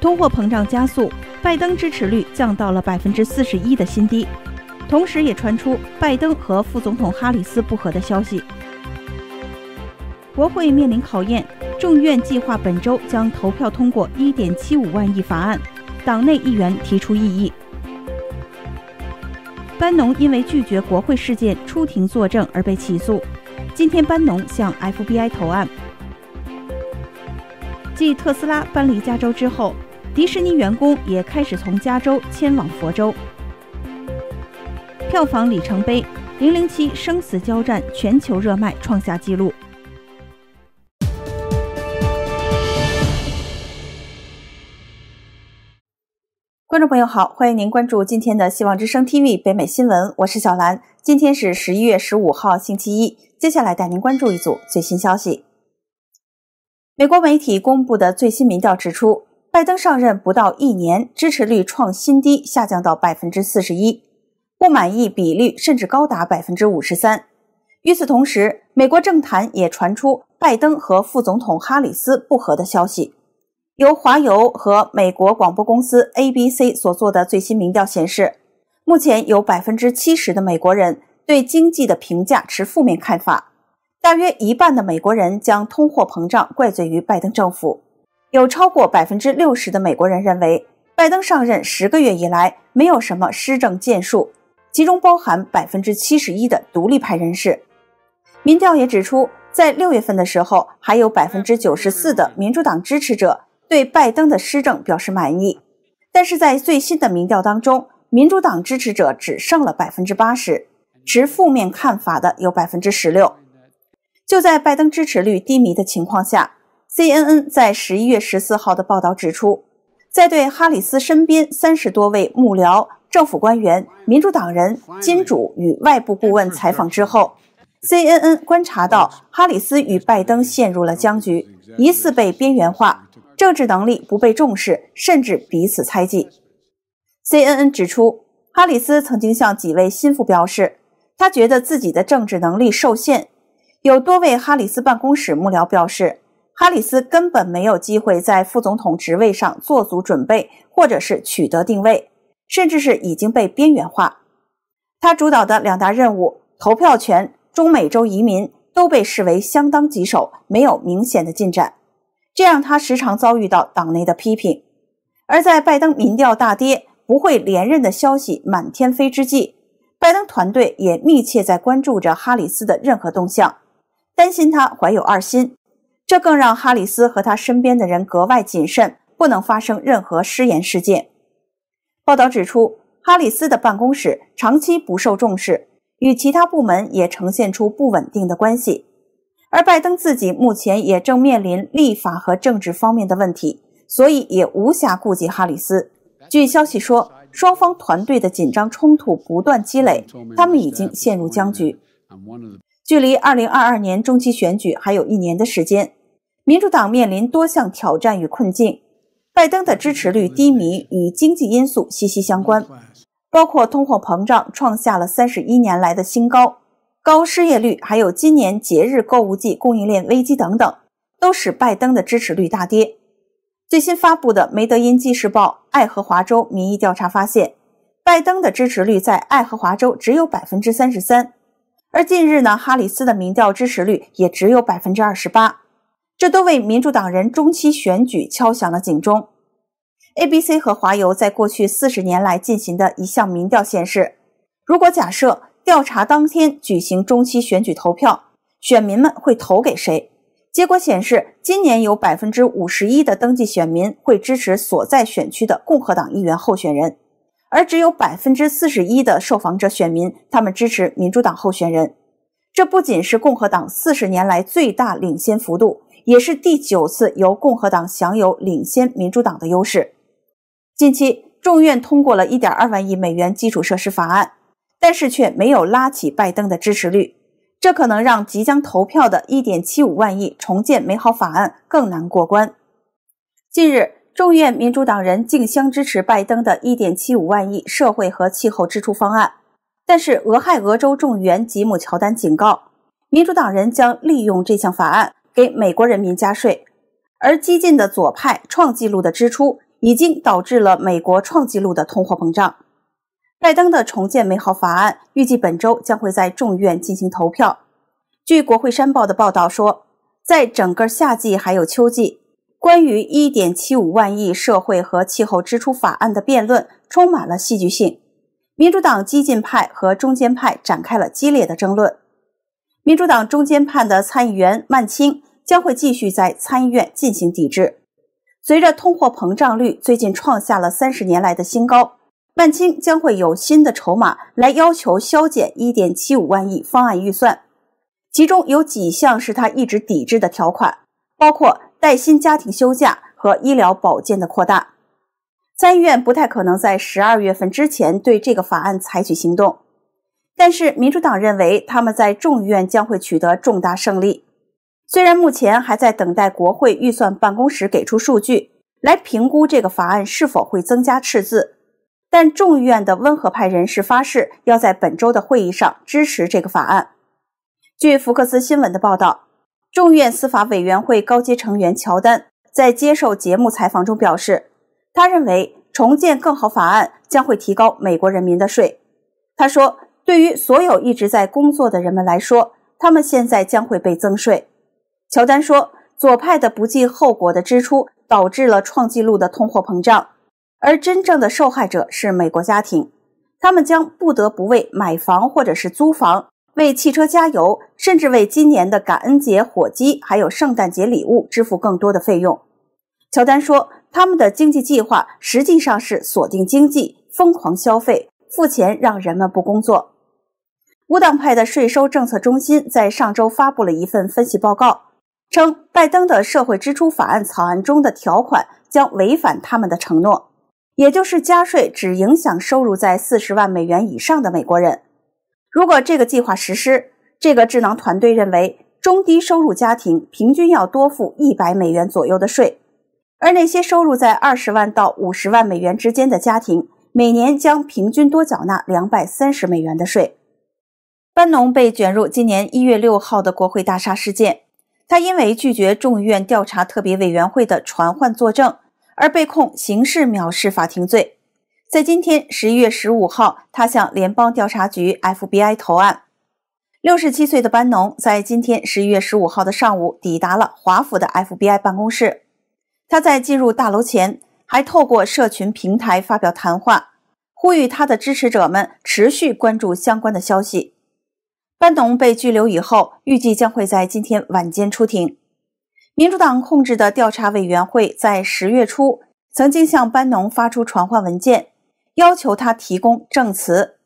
通货膨胀加速，拜登支持率降到了百分之四十一的新低。同时，也传出拜登和副总统哈里斯不和的消息。国会面临考验，众院计划本周将投票通过一点七五万亿法案，党内议员提出异议。班农因为拒绝国会事件出庭作证而被起诉，今天班农向 FBI 投案。继特斯拉搬离加州之后，迪士尼员工也开始从加州迁往佛州。票房里程碑，《零零七：生死交战》全球热卖，创下纪录。观众朋友好，欢迎您关注今天的《希望之声 TV 北美新闻》，我是小兰。今天是十一月十五号，星期一。接下来带您关注一组最新消息。美国媒体公布的最新民调指出，拜登上任不到一年，支持率创新低，下降到百分之四十一，不满意比率甚至高达百分之五十三。与此同时，美国政坛也传出拜登和副总统哈里斯不和的消息。由华油和美国广播公司 ABC 所做的最新民调显示，目前有百分之七十的美国人对经济的评价持负面看法。大约一半的美国人将通货膨胀怪罪于拜登政府，有超过百分之六十的美国人认为，拜登上任十个月以来没有什么施政建树，其中包含百分之七十一的独立派人士。民调也指出，在六月份的时候，还有百分之九十四的民主党支持者对拜登的施政表示满意，但是在最新的民调当中，民主党支持者只剩了百分之八十，持负面看法的有百分之十六。就在拜登支持率低迷的情况下，CNN 在十一月十四号的报道指出，在对哈里斯身边三十多位幕僚、政府官员、民主党人、金主与外部顾问采访之后，CNN 观察到哈里斯与拜登陷入了僵局，疑似被边缘化，政治能力不被重视，甚至彼此猜忌。CNN 指出，哈里斯曾经向几位心腹表示，他觉得自己的政治能力受限。有多位哈里斯办公室幕僚表示，哈里斯根本没有机会在副总统职位上做足准备，或者是取得定位，甚至是已经被边缘化。他主导的两大任务——投票权、中美洲移民——都被视为相当棘手，没有明显的进展，这让他时常遭遇到党内的批评。而在拜登民调大跌、不会连任的消息满天飞之际，拜登团队也密切在关注着哈里斯的任何动向。担心他怀有二心，这更让哈里斯和他身边的人格外谨慎，不能发生任何失言事件。报道指出，哈里斯的办公室长期不受重视，与其他部门也呈现出不稳定的关系。而拜登自己目前也正面临立法和政治方面的问题，所以也无暇顾及哈里斯。据消息说，双方团队的紧张冲突不断积累，他们已经陷入僵局。距离二零二二年中期选举还有一年的时间，民主党面临多项挑战与困境。拜登的支持率低迷与经济因素息息相关，包括通货膨胀创下了三十一年来的新高，高失业率，还有今年节日购物季供应链危机等等，都使拜登的支持率大跌。最新发布的《梅德因纪事报》爱荷华州民意调查发现，拜登的支持率在爱荷华州只有百分之三十三。而近日呢，哈里斯的民调支持率也只有百分之二十八，这都为民主党人中期选举敲响了警钟。ABC 和华油在过去四十年来进行的一项民调显示，如果假设调查当天举行中期选举投票，选民们会投给谁？结果显示，今年有百分之五十一的登记选民会支持所在选区的共和党议员候选人。而只有百分之四十一的受访者选民，他们支持民主党候选人。这不仅是共和党四十年来最大领先幅度，也是第九次由共和党享有领先民主党的优势。近期众院通过了1.2万亿美元基础设施法案，但是却没有拉起拜登的支持率，这可能让即将投票的1.75万亿重建美好法案更难过关。近日。众院民主党人竞相支持拜登的1.75万亿社会和气候支出方案，但是俄亥俄州众议员吉姆·乔丹警告，民主党人将利用这项法案给美国人民加税，而激进的左派创纪录的支出已经导致了美国创纪录的通货膨胀。拜登的重建美好法案预计本周将会在众院进行投票。据《国会山报》的报道说，在整个夏季还有秋季。关于1.75万亿社会和气候支出法案的辩论充满了戏剧性，民主党激进派和中间派展开了激烈的争论。民主党中间派的参议员曼青将会继续在参议院进行抵制。随着通货膨胀率最近创下了三十年来的新高，曼青将会有新的筹码来要求削减1.75万亿方案预算，其中有几项是他一直抵制的条款，包括。带薪家庭休假和医疗保健的扩大，参议院不太可能在十二月份之前对这个法案采取行动。但是，民主党认为他们在众议院将会取得重大胜利。虽然目前还在等待国会预算办公室给出数据来评估这个法案是否会增加赤字，但众议院的温和派人士发誓要在本周的会议上支持这个法案。据福克斯新闻的报道。众院司法委员会高阶成员乔丹在接受节目采访中表示，他认为重建更好法案将会提高美国人民的税。他说：“对于所有一直在工作的人们来说，他们现在将会被增税。”乔丹说：“左派的不计后果的支出导致了创纪录的通货膨胀，而真正的受害者是美国家庭，他们将不得不为买房或者是租房。”为汽车加油，甚至为今年的感恩节火鸡还有圣诞节礼物支付更多的费用。乔丹说：“他们的经济计划实际上是锁定经济，疯狂消费，付钱让人们不工作。”无党派的税收政策中心在上周发布了一份分析报告，称拜登的社会支出法案草案中的条款将违反他们的承诺，也就是加税只影响收入在四十万美元以上的美国人。如果这个计划实施，这个智囊团队认为，中低收入家庭平均要多付一百美元左右的税，而那些收入在二十万到五十万美元之间的家庭，每年将平均多缴纳两百三十美元的税。班农被卷入今年一月六号的国会大厦事件，他因为拒绝众议院调查特别委员会的传唤作证，而被控刑事藐视法庭罪。在今天十一月十五号，他向联邦调查局 （FBI） 投案。六十七岁的班农在今天十一月十五号的上午抵达了华府的 FBI 办公室。他在进入大楼前还透过社群平台发表谈话，呼吁他的支持者们持续关注相关的消息。班农被拘留以后，预计将会在今天晚间出庭。民主党控制的调查委员会在十月初曾经向班农发出传唤文件。要求他提供证词，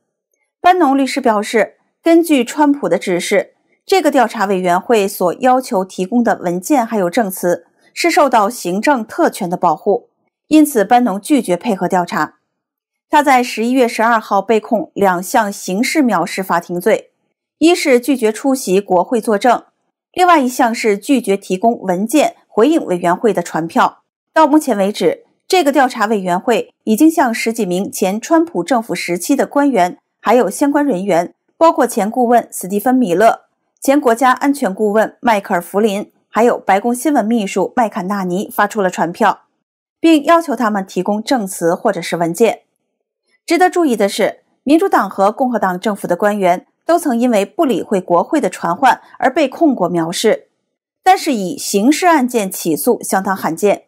班农律师表示，根据川普的指示，这个调查委员会所要求提供的文件还有证词是受到行政特权的保护，因此班农拒绝配合调查。他在十一月十二号被控两项刑事藐视法庭罪，一是拒绝出席国会作证，另外一项是拒绝提供文件回应委员会的传票。到目前为止。这个调查委员会已经向十几名前川普政府时期的官员，还有相关人员，包括前顾问斯蒂芬·米勒、前国家安全顾问迈克尔·弗林，还有白宫新闻秘书麦肯纳尼发出了传票，并要求他们提供证词或者是文件。值得注意的是，民主党和共和党政府的官员都曾因为不理会国会的传唤而被控过藐视，但是以刑事案件起诉相当罕见。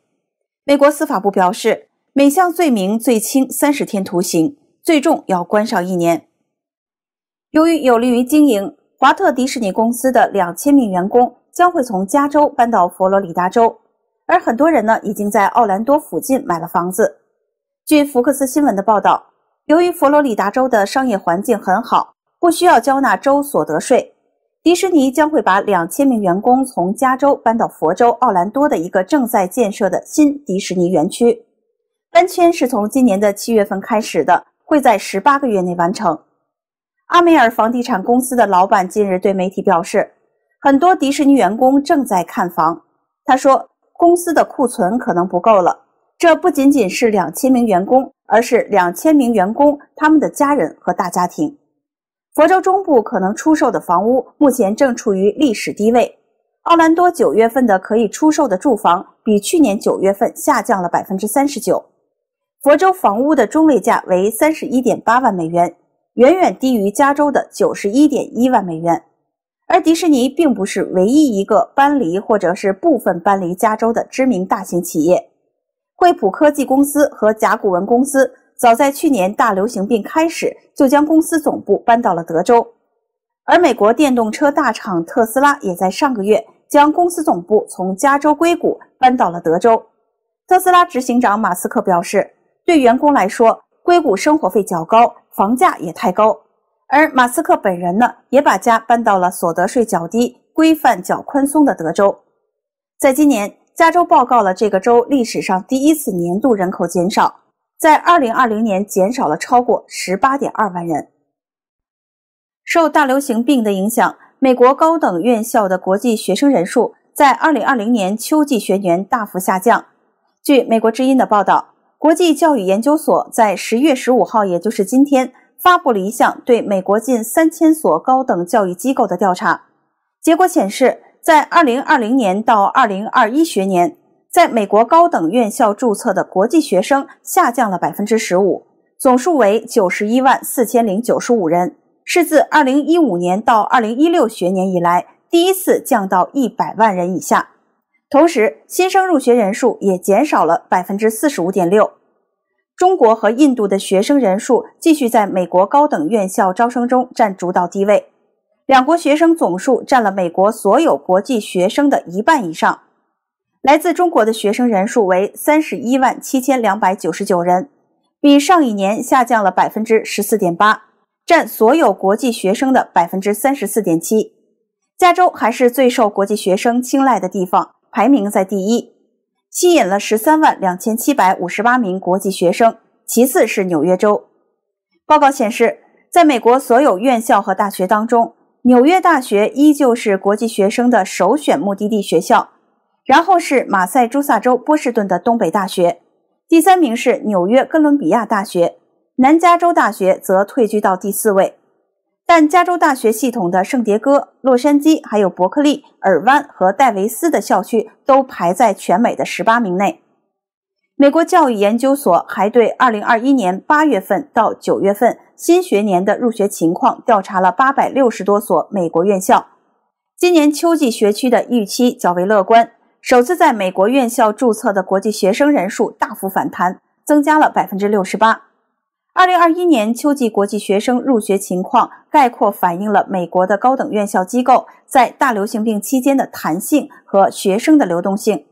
美国司法部表示，每项罪名最轻三十天徒刑，最重要关上一年。由于有利于经营，华特迪士尼公司的两千名员工将会从加州搬到佛罗里达州，而很多人呢已经在奥兰多附近买了房子。据福克斯新闻的报道，由于佛罗里达州的商业环境很好，不需要交纳州所得税。迪士尼将会把两千名员工从加州搬到佛州奥兰多的一个正在建设的新迪士尼园区。搬迁是从今年的七月份开始的，会在十八个月内完成。阿梅尔房地产公司的老板近日对媒体表示，很多迪士尼员工正在看房。他说，公司的库存可能不够了。这不仅仅是两千名员工，而是两千名员工、他们的家人和大家庭。佛州中部可能出售的房屋目前正处于历史低位。奥兰多九月份的可以出售的住房比去年九月份下降了百分之三十九。佛州房屋的中位价为三十一点八万美元，远远低于加州的九十一点一万美元。而迪士尼并不是唯一一个搬离或者是部分搬离加州的知名大型企业，惠普科技公司和甲骨文公司。早在去年大流行病开始，就将公司总部搬到了德州，而美国电动车大厂特斯拉也在上个月将公司总部从加州硅谷搬到了德州。特斯拉执行长马斯克表示，对员工来说，硅谷生活费较高，房价也太高，而马斯克本人呢，也把家搬到了所得税较低、规范较宽松的德州。在今年，加州报告了这个州历史上第一次年度人口减少。在二零二零年减少了超过十八点二万人。受大流行病的影响，美国高等院校的国际学生人数在二零二零年秋季学年大幅下降。据美国之音的报道，国际教育研究所在十月十五号，也就是今天，发布了一项对美国近三千所高等教育机构的调查。结果显示，在二零二零年到二零二一学年。在美国高等院校注册的国际学生下降了百分之十五，总数为九十一万四千零九十五人，是自二零一五年到二零一六学年以来第一次降到一百万人以下。同时，新生入学人数也减少了百分之四十五点六。中国和印度的学生人数继续在美国高等院校招生中占主导地位，两国学生总数占了美国所有国际学生的一半以上。来自中国的学生人数为三十一万七千两百九十九人，比上一年下降了百分之十四点八，占所有国际学生的百分之三十四点七。加州还是最受国际学生青睐的地方，排名在第一，吸引了十三万两千七百五十八名国际学生。其次是纽约州。报告显示，在美国所有院校和大学当中，纽约大学依旧是国际学生的首选目的地学校。然后是马赛诸塞州波士顿的东北大学，第三名是纽约哥伦比亚大学，南加州大学则退居到第四位。但加州大学系统的圣迭戈、洛杉矶，还有伯克利、尔湾和戴维斯的校区都排在全美的十八名内。美国教育研究所还对二零二一年八月份到九月份新学年的入学情况调查了八百六十多所美国院校。今年秋季学区的预期较为乐观。首次在美国院校注册的国际学生人数大幅反弹，增加了百分之六十八。二零二一年秋季国际学生入学情况概括反映了美国的高等院校机构在大流行病期间的弹性和学生的流动性。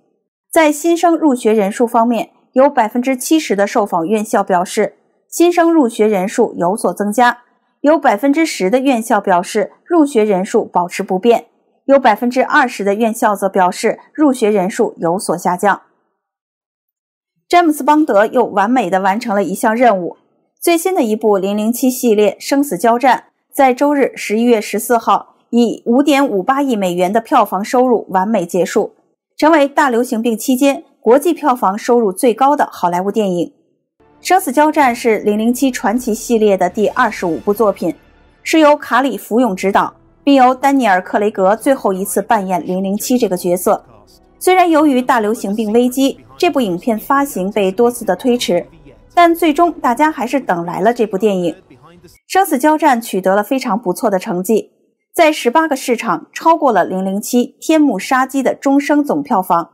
在新生入学人数方面，有百分之七十的受访院校表示新生入学人数有所增加，有百分之十的院校表示入学人数保持不变。有百分之二十的院校则表示入学人数有所下降。詹姆斯·邦德又完美的完成了一项任务。最新的一部《零零七》系列《生死交战》在周日十一月十四号以五点五八亿美元的票房收入完美结束，成为大流行病期间国际票房收入最高的好莱坞电影。《生死交战》是《零零七传奇》系列的第二十五部作品，是由卡里·福永执导。由丹尼尔·克雷格最后一次扮演007这个角色。虽然由于大流行病危机，这部影片发行被多次的推迟，但最终大家还是等来了这部电影。生死交战取得了非常不错的成绩，在十八个市场超过了007《天幕杀机》的终生总票房，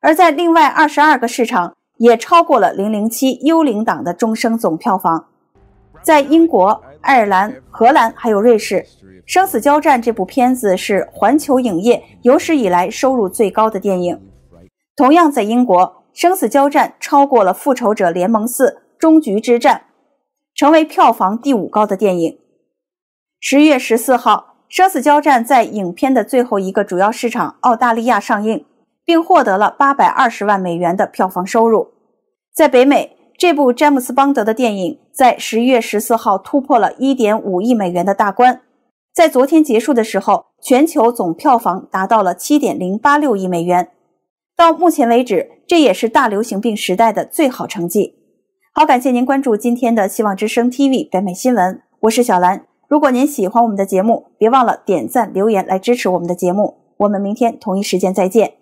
而在另外二十二个市场也超过了007《幽灵党》的终生总票房。在英国。爱尔兰、荷兰还有瑞士，《生死交战》这部片子是环球影业有史以来收入最高的电影。同样在英国，《生死交战》超过了《复仇者联盟四：终局之战》，成为票房第五高的电影。十月十四号，《生死交战》在影片的最后一个主要市场澳大利亚上映，并获得了八百二十万美元的票房收入。在北美。这部詹姆斯·邦德的电影在十一月十四号突破了一点五亿美元的大关，在昨天结束的时候，全球总票房达到了七点零八六亿美元。到目前为止，这也是大流行病时代的最好成绩。好，感谢您关注今天的《希望之声 TV 北美新闻》，我是小兰。如果您喜欢我们的节目，别忘了点赞、留言来支持我们的节目。我们明天同一时间再见。